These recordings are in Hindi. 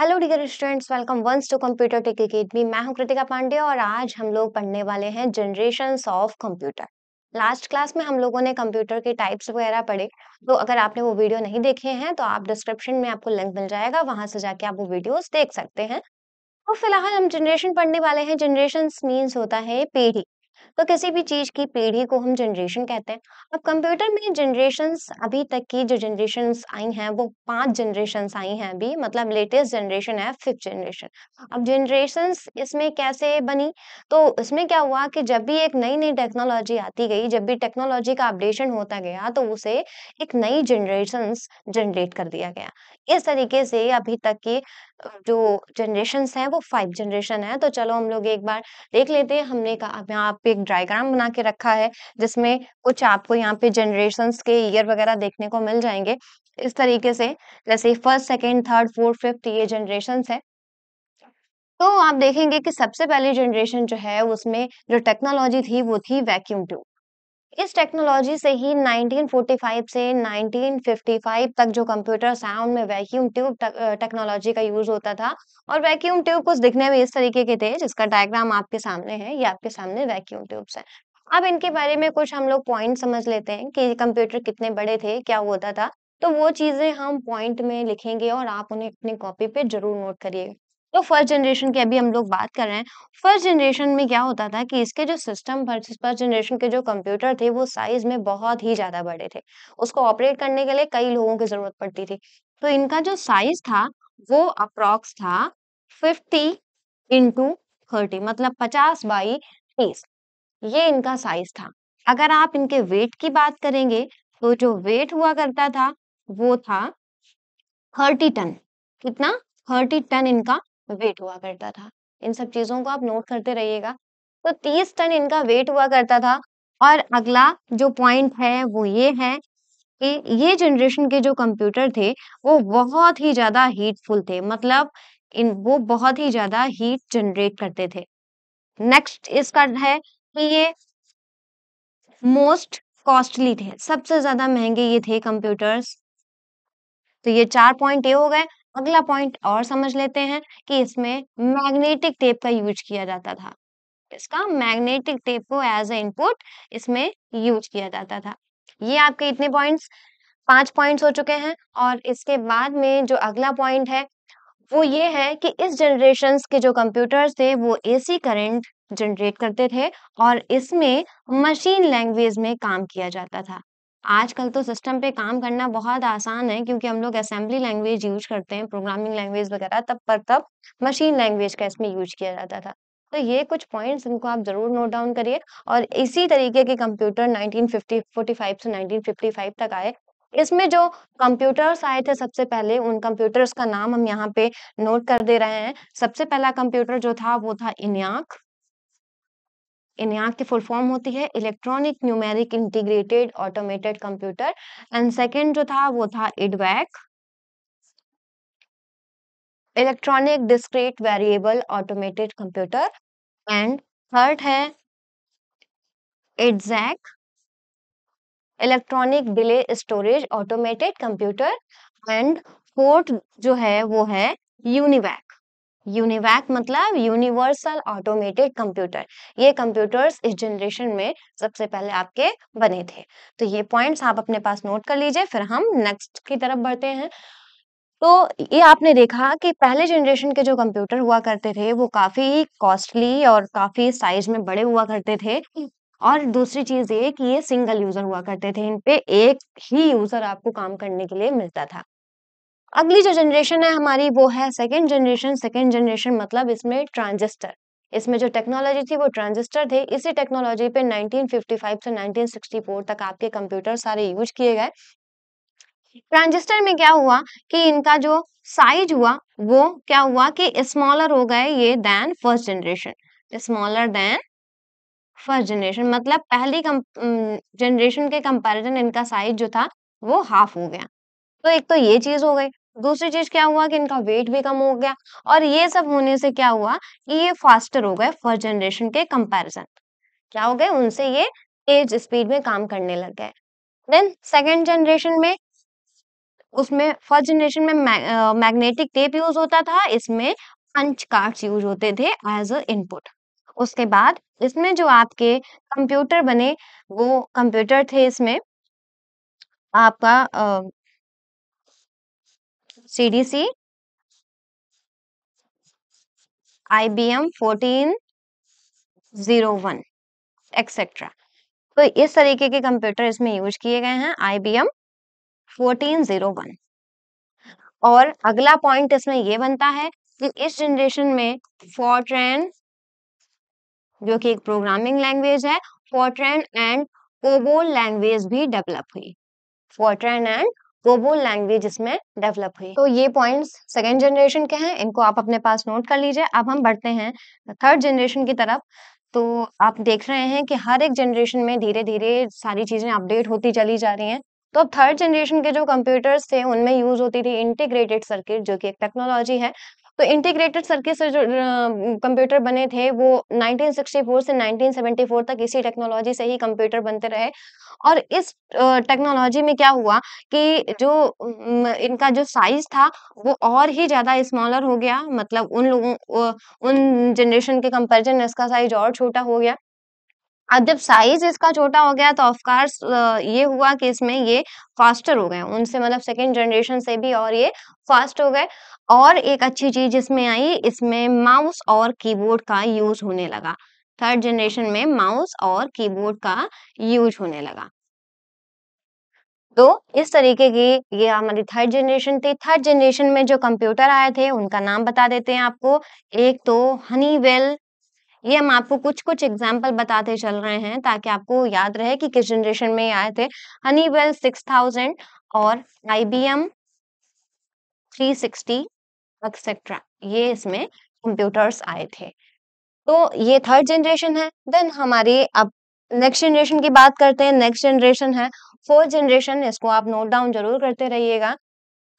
hello dear students welcome once to computer tech academy मैं हूं कृतिका पांडे और आज हम लोग पढ़ने वाले हैं generation of computer last class में हम लोगों ने कंप्यूटर के टाइप्स वगैरह पढ़े तो अगर आपने वो वीडियो नहीं देखे हैं तो आप डिस्क्रिप्शन में आपको लिंक मिल जाएगा वहां से जाके आप वो वीडियो देख सकते हैं तो फिलहाल हम जनरेशन पढ़ने वाले हैं जनरेशन मीन्स होता है पीढ़ी तो किसी भी चीज़ की पीढ़ी को हम जनरेशन कहते हैं अब कंप्यूटर में जनरेशन अभी तक की जो जनरेशन आई हैं वो पांच जनरेशन आई हैं अभी मतलब लेटेस्ट जनरेशन है फिफ्थ जनरेशन अब जनरेशन इसमें कैसे बनी तो इसमें क्या हुआ कि जब भी एक नई नई टेक्नोलॉजी आती गई जब भी टेक्नोलॉजी का अपडेशन होता गया तो उसे एक नई जनरेशन जनरेट कर दिया गया इस तरीके से अभी तक की जो जनरेशन है वो फाइव जनरेशन है तो चलो हम लोग एक बार देख लेते हैं हमने कहा यहाँ पे एक डायग्राम बना के रखा है जिसमें कुछ आपको यहाँ पे जनरेशन के ईयर वगैरह देखने को मिल जाएंगे इस तरीके से जैसे first second third fourth fifth ये जनरेशन है तो आप देखेंगे कि सबसे पहली जनरेशन जो है उसमें जो टेक्नोलॉजी थी वो थी वैक्यूम ट्यूब इस टेक्नोलॉजी से ही 1945 से 1955 तक जो कंप्यूटर साउंड में वैक्यूम ट्यूब टेक्नोलॉजी का यूज होता था और वैक्यूम ट्यूब कुछ दिखने में इस तरीके के थे जिसका डायग्राम आपके सामने है ये आपके सामने वैक्यूम ट्यूब्स है अब इनके बारे में कुछ हम लोग पॉइंट समझ लेते हैं कि कंप्यूटर कितने बड़े थे क्या होता था तो वो चीज़ें हम पॉइंट में लिखेंगे और आप उन्हें अपनी कॉपी पे जरूर नोट करिएगा तो फर्स्ट जनरेशन की अभी हम लोग बात कर रहे हैं फर्स्ट जनरेशन में क्या होता था कि इसके जो सिस्टम फर्स्ट जनरेशन के जो कंप्यूटर थे वो साइज में बहुत ही ज्यादा बड़े थे उसको ऑपरेट करने के लिए कई लोगों की जरूरत पड़ती थी तो इनका जो साइज था वो अप्रॉक्स था फिफ्टी इंटू थर्टी मतलब पचास बाई तीस ये इनका साइज था अगर आप इनके वेट की बात करेंगे तो जो वेट हुआ करता था वो था थर्टी टन कितना थर्टी टन इनका वेट हुआ करता था इन सब चीजों को आप नोट करते रहिएगा तो तीस टन इनका वेट हुआ करता था और अगला जो पॉइंट है वो ये है कि ये जनरेशन के जो कंप्यूटर थे वो बहुत ही ज्यादा हीटफुल थे मतलब इन वो बहुत ही ज्यादा हीट जनरेट करते थे नेक्स्ट इसका है कि ये मोस्ट कॉस्टली थे सबसे ज्यादा महंगे ये थे कंप्यूटर्स तो ये चार पॉइंट ये हो गए अगला पॉइंट और समझ लेते हैं कि इसमें मैग्नेटिक टेप का यूज किया जाता था इसका मैग्नेटिक टेप को एज ए इनपुट इसमें यूज किया जाता था ये आपके इतने पॉइंट्स पांच पॉइंट्स हो चुके हैं और इसके बाद में जो अगला पॉइंट है वो ये है कि इस जनरेशन के जो कंप्यूटर्स थे वो एसी करंट जनरेट करते थे और इसमें मशीन लैंग्वेज में काम किया जाता था आजकल तो सिस्टम पे काम करना बहुत आसान है क्योंकि हम लोग असेंबली लैंग्वेज यूज करते हैं प्रोग्रामिंग लैंग्वेज वगैरह तब पर तब मशीन लैंग्वेज का इसमें यूज किया जाता था तो ये कुछ पॉइंट्स इनको आप जरूर नोट डाउन करिए और इसी तरीके के कंप्यूटर 1950 45 से 1955 तक आए इसमें जो कंप्यूटर्स आए थे सबसे पहले उन कंप्यूटर्स का नाम हम यहाँ पे नोट कर दे रहे हैं सबसे पहला कंप्यूटर जो था वो था इनियाक इन्याक की फुल फॉर्म होती है electronic numeric integrated automated computer and second जो था वो था EDVAC electronic discrete variable automated computer and third है EDSAC electronic delay storage automated computer and fourth जो है वो है यूनिवैक यूनिवैक मतलब यूनिवर्सल ऑटोमेटेड कंप्यूटर ये कंप्यूटर्स इस जनरेशन में सबसे पहले आपके बने थे तो ये पॉइंट्स आप अपने पास नोट कर लीजिए फिर हम नेक्स्ट की तरफ बढ़ते हैं तो ये आपने देखा कि पहले जनरेशन के जो कंप्यूटर हुआ करते थे वो काफ़ी कॉस्टली और काफ़ी साइज में बड़े हुआ करते थे और दूसरी चीज़ ये कि ये सिंगल यूज़र हुआ करते थे इन पे एक ही यूज़र आपको काम करने के लिए मिलता था अगली जो जनरेशन है हमारी वो है सेकेंड जनरेशन सेकेंड जनरेशन मतलब इसमें ट्रांजिस्टर इसमें जो टेक्नोलॉजी थी वो ट्रांजिस्टर थे इसी टेक्नोलॉजी पे 1955 से 1964 तक आपके कंप्यूटर सारे यूज किए गए ट्रांजिस्टर में क्या हुआ कि इनका जो साइज हुआ वो क्या हुआ कि स्मॉलर हो गए ये then first generation smaller then first generation मतलब पहली जनरेशन के कंपेरिजन इनका साइज जो था वो हाफ हो गया तो एक तो ये चीज हो गई दूसरी चीज क्या हुआ कि इनका वेट भी कम हो गया और ये सब होने से क्या हुआ कि ये फास्टर हो गए फर्स्ट जनरेशन के कंपैरिजन क्या हो गए उनसे ये तेज स्पीड में काम करने लग गए देन सेकेंड जनरेशन में उसमें फर्स्ट जनरेशन में मैग्नेटिक टेप यूज होता था इसमें पंच कार्ड्स यूज होते थे एज अ इनपुट उसके बाद इसमें जो आपके कंप्यूटर बने वो कंप्यूटर थे इसमें आपका CDC, IBM 1401, एक्सेट्रा तो इस तरीके के कंप्यूटर इसमें यूज किए गए हैं आईबीएम 1401 और अगला पॉइंट इसमें यह बनता है कि इस जनरेशन में फोर्ट्रैन जो कि एक प्रोग्रामिंग लैंग्वेज है फोर्ट्रैन एंड कोबोल लैंग्वेज भी डेवलप हुई फोर्ट्रैन एंड तो लैंग्वेज इसमें डेवलप हुई तो ये पॉइंट्स सेकेंड जनरेशन के हैं इनको आप अपने पास नोट कर लीजिए अब हम बढ़ते हैं थर्ड जनरेशन की तरफ तो आप देख रहे हैं कि हर एक जनरेशन में धीरे धीरे सारी चीज़ें अपडेट होती चली जा रही हैं तो अब थर्ड जनरेशन के जो कंप्यूटर्स थे उनमें यूज होती थी इंटीग्रेटेड सर्किट जो कि एक टेक्नोलॉजी है तो इंटीग्रेटेड सर्किट से जो कंप्यूटर बने थे वो 1964 से 1974 तक इसी टेक्नोलॉजी से ही कंप्यूटर बनते रहे और इस टेक्नोलॉजी में क्या हुआ कि जो इनका जो साइज था वो और ही ज़्यादा स्मॉलर हो गया मतलब उन लोगों उन जनरेशन के कंपेरिजन इसका साइज और छोटा हो गया अब जब साइज इसका छोटा हो गया तो ऑफकोर्स ये हुआ कि इसमें ये फास्टर हो गए उनसे मतलब सेकेंड जनरेशन से भी और ये फास्ट हो गए और एक अच्छी चीज इसमें आई इसमें माउस और कीबोर्ड का यूज होने लगा थर्ड जनरेशन में माउस और कीबोर्ड का यूज होने लगा तो इस तरीके की ये हमारी थर्ड जनरेशन थी थर्ड जनरेशन में जो कंप्यूटर आए थे उनका नाम बता देते हैं आपको एक तो हनीवेल ये हम आपको कुछ कुछ एग्जाम्पल बताते चल रहे हैं ताकि आपको याद रहे कि किस जनरेशन में आए थे हनीवेल सिक्स थाउजेंड और I B M three sixty etcetera ये इसमें कंप्यूटर्स आए थे तो ये थर्ड जनरेशन है देन हमारी अब नेक्स्ट जनरेशन की बात करते हैं नेक्स्ट जनरेशन है फोर्थ जनरेशन इसको आप नोट डाउन जरूर करते रहिएगा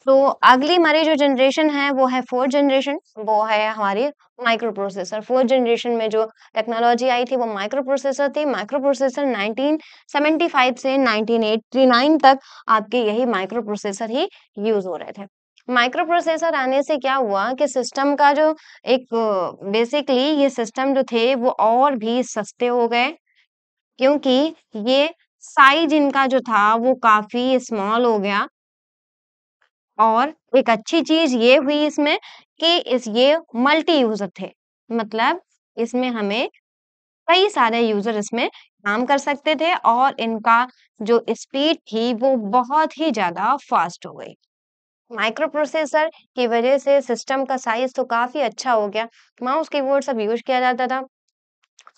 तो अगली हमारी जो जनरेशन है वो है फोर्थ जनरेशन वो है हमारी माइक्रो प्रोसेसर फोर्थ जनरेशन में जो टेक्नोलॉजी आई थी वो माइक्रो प्रोसेसर थी माइक्रो प्रोसेसर 1975 से 1989 तक आपके यही माइक्रो प्रोसेसर ही यूज हो रहे थे माइक्रो प्रोसेसर आने से क्या हुआ कि सिस्टम का जो एक बेसिकली ये सिस्टम जो थे वो और भी सस्ते हो गए क्योंकि ये साइज इनका जो था वो काफी स्मॉल हो गया और एक अच्छी चीज ये हुई इसमें कि इस ये मल्टी यूजर थे मतलब इसमें हमें कई सारे यूजर इसमें काम कर सकते थे और इनका जो स्पीड थी वो बहुत ही ज्यादा फास्ट हो गई माइक्रो प्रोसेसर की वजह से सिस्टम का साइज तो काफी अच्छा हो गया माउस कीबोर्ड सब यूज किया जाता था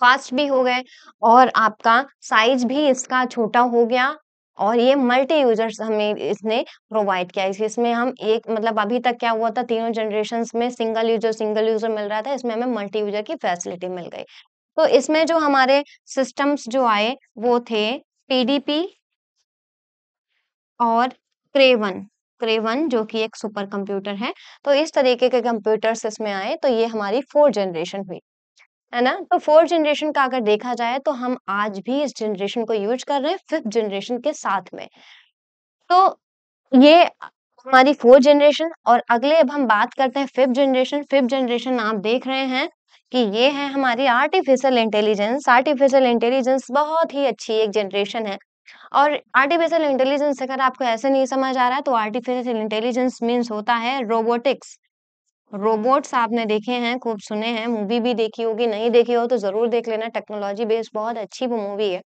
फास्ट भी हो गए और आपका साइज भी इसका छोटा हो गया और ये मल्टी यूजर्स हमें इसने प्रोवाइड किया इसमें हम एक मतलब अभी तक क्या हुआ था तीनों जनरेशन में सिंगल यूजर सिंगल यूजर मिल रहा था इसमें हमें मल्टी यूजर की फैसिलिटी मिल गई तो इसमें जो हमारे सिस्टम्स जो आए वो थे पीडीपी और क्रेवन क्रेवन जो कि एक सुपर कंप्यूटर है तो इस तरीके के कंप्यूटर्स इसमें आए तो ये हमारी फोर जनरेशन हुई है ना तो फोर्थ जनरेशन का अगर देखा जाए तो हम आज भी इस जनरेशन को यूज कर रहे हैं फिफ्थ जनरेशन के साथ में तो ये हमारी फोर्थ जनरेशन और अगले अब हम बात करते हैं फिफ्थ जनरेशन फिफ्थ जनरेशन आप देख रहे हैं कि ये है हमारी आर्टिफिशियल इंटेलिजेंस आर्टिफिशियल इंटेलिजेंस बहुत ही अच्छी एक जनरेशन है और आर्टिफिशियल इंटेलिजेंस अगर आपको ऐसे नहीं समझ आ रहा है तो आर्टिफिशियल इंटेलिजेंस मीन्स होता है रोबोटिक्स रोबोट्स आपने देखे हैं खूब सुने हैं मूवी भी देखी होगी नहीं देखी हो तो जरूर देख लेना टेक्नोलॉजी बेस्ड बहुत अच्छी वो मूवी है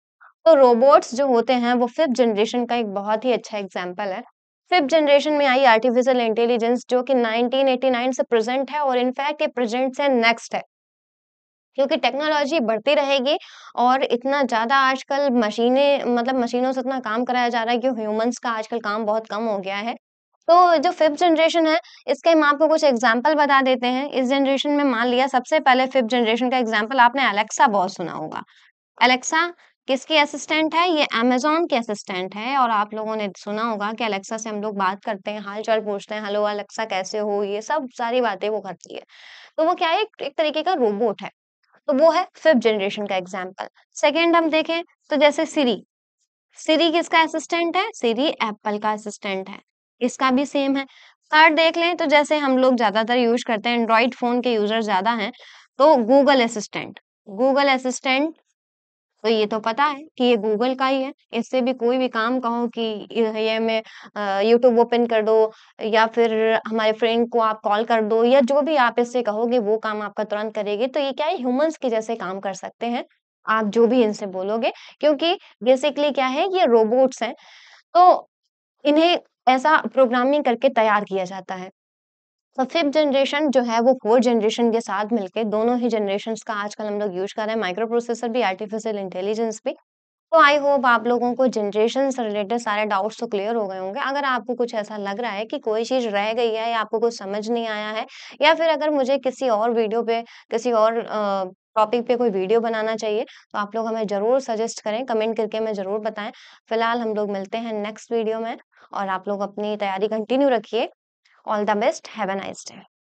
तो रोबोट्स जो होते हैं वो फिफ्थ जनरेशन का एक बहुत ही अच्छा एग्जाम्पल है फिफ्थ जनरेशन में आई आर्टिफिशियल इंटेलिजेंस जो कि 1989 से प्रेजेंट है और इनफैक्ट ये प्रेजेंट से नेक्स्ट है क्योंकि टेक्नोलॉजी बढ़ती रहेगी और इतना ज़्यादा आजकल मशीनें मतलब मशीनों से इतना काम कराया जा रहा है कि ह्यूमंस का आजकल काम बहुत कम हो गया है तो जो फिफ्थ जनरेशन है इसके हम आपको कुछ एग्जाम्पल बता देते हैं इस जनरेशन में मान लिया सबसे पहले फिफ्थ जनरेशन का एग्जाम्पल आपने अलेक्सा बहुत सुना होगा अलेक्सा किसकी असिस्टेंट है ये अमेजोन की असिस्टेंट है और आप लोगों ने सुना होगा कि अलेक्सा से हम लोग बात करते हैं हाल चाल पूछते हैं हेलो अलेक्सा कैसे हो ये सब सारी बातें वो करती है तो वो क्या है एक, एक तरीके का रोबोट है तो वो है फिफ्थ जनरेशन का एग्जाम्पल सेकेंड हम देखें तो जैसे सीरी सीरी किसका असिस्टेंट है सीरी एप्पल का असिस्टेंट है इसका भी सेम है थर्ड देख लें तो जैसे हम लोग ज़्यादातर यूज करते हैं एंड्रॉइड फ़ोन के यूज़र ज़्यादा हैं तो गूगल असिस्टेंट गूगल असिस्टेंट तो ये तो पता है कि ये गूगल का ही है इससे भी कोई भी काम कहो कि ये मैं यूट्यूब ओपन कर दो या फिर हमारे फ्रेंड को आप कॉल कर दो या जो भी आप इससे कहोगे वो काम आपका तुरंत करेगी तो ये क्या है ह्यूमंस के जैसे काम कर सकते हैं आप जो भी इनसे बोलोगे क्योंकि बेसिकली क्या है ये रोबोट्स हैं तो इन्हें ऐसा प्रोग्रामिंग करके तैयार किया जाता है तो फिफ्थ जनरेशन जो है वो फोर्थ जनरेशन के साथ मिलके दोनों ही जनरेशन का आजकल हम लोग यूज कर रहे हैं माइक्रो प्रोसेसर भी आर्टिफिशियल इंटेलिजेंस भी तो आई होप आप लोगों को जनरेशन से रिलेटेड सारे डाउट्स तो क्लियर हो गए होंगे अगर आपको कुछ ऐसा लग रहा है कि कोई चीज रह गई है या आपको कुछ समझ नहीं आया है या फिर अगर मुझे किसी और वीडियो पे किसी और टॉपिक पे कोई वीडियो बनाना चाहिए तो आप लोग हमें ज़रूर सजेस्ट करें कमेंट करके हमें ज़रूर बताएं फिलहाल हम लोग मिलते हैं नेक्स्ट वीडियो में और आप लोग अपनी तैयारी कंटिन्यू रखिए all the best have a nice day